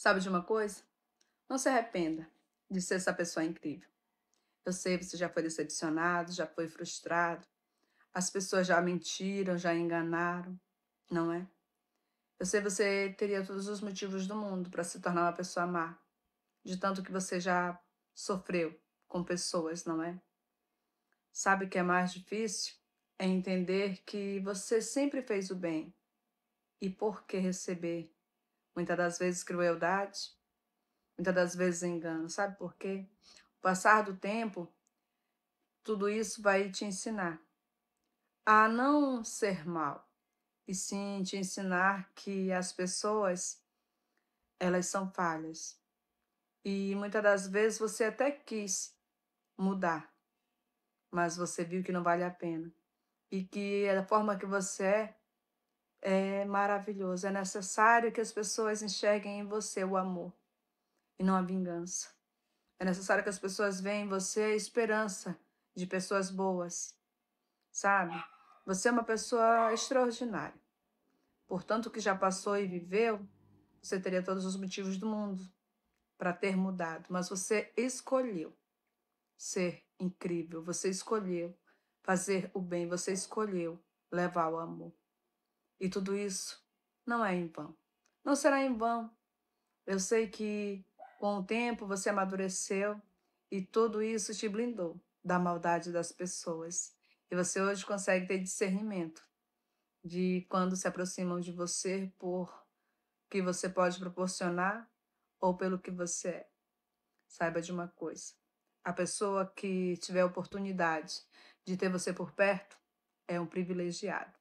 Sabe de uma coisa? Não se arrependa de ser essa pessoa incrível. Eu sei, você já foi decepcionado, já foi frustrado. As pessoas já mentiram, já enganaram, não é? Eu sei você teria todos os motivos do mundo para se tornar uma pessoa má, de tanto que você já sofreu com pessoas, não é? Sabe o que é mais difícil? É entender que você sempre fez o bem e por que receber muitas das vezes crueldade, muitas das vezes engano. Sabe por quê? O passar do tempo, tudo isso vai te ensinar a não ser mal, e sim te ensinar que as pessoas elas são falhas. E muitas das vezes você até quis mudar, mas você viu que não vale a pena. E que a forma que você é é maravilhoso. É necessário que as pessoas enxerguem em você o amor e não a vingança. É necessário que as pessoas vejam em você a esperança de pessoas boas, sabe? Você é uma pessoa extraordinária. Portanto, o que já passou e viveu, você teria todos os motivos do mundo para ter mudado, mas você escolheu ser incrível, você escolheu fazer o bem, você escolheu levar o amor. E tudo isso não é em vão. Não será em vão. Eu sei que com o tempo você amadureceu e tudo isso te blindou da maldade das pessoas. E você hoje consegue ter discernimento de quando se aproximam de você por que você pode proporcionar ou pelo que você é. Saiba de uma coisa: a pessoa que tiver a oportunidade de ter você por perto é um privilegiado.